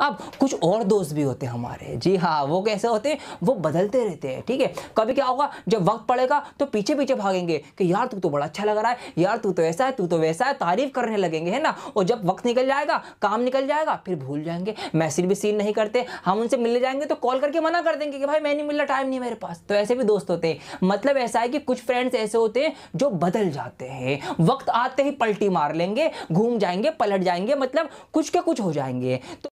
अब कुछ और दोस्त भी होते हैं हमारे जी हाँ वो कैसे होते हैं वो बदलते रहते हैं ठीक है कभी क्या होगा जब वक्त पड़ेगा तो पीछे पीछे भागेंगे कि यार तू तो बड़ा अच्छा लग रहा है यार तू तो ऐसा है तू तो वैसा है तारीफ करने लगेंगे है ना और जब वक्त निकल जाएगा काम निकल जाएगा फिर भूल जाएंगे मैसेज भी सीन नहीं करते हम उनसे मिलने जाएंगे तो कॉल करके मना कर देंगे कि भाई मैं नहीं मिल रहा टाइम नहीं मेरे पास तो ऐसे भी दोस्त होते हैं मतलब ऐसा है कि कुछ फ्रेंड्स ऐसे होते हैं जो बदल जाते हैं वक्त आते ही पलटी मार लेंगे घूम जाएंगे पलट जाएंगे मतलब कुछ के कुछ हो जाएंगे तो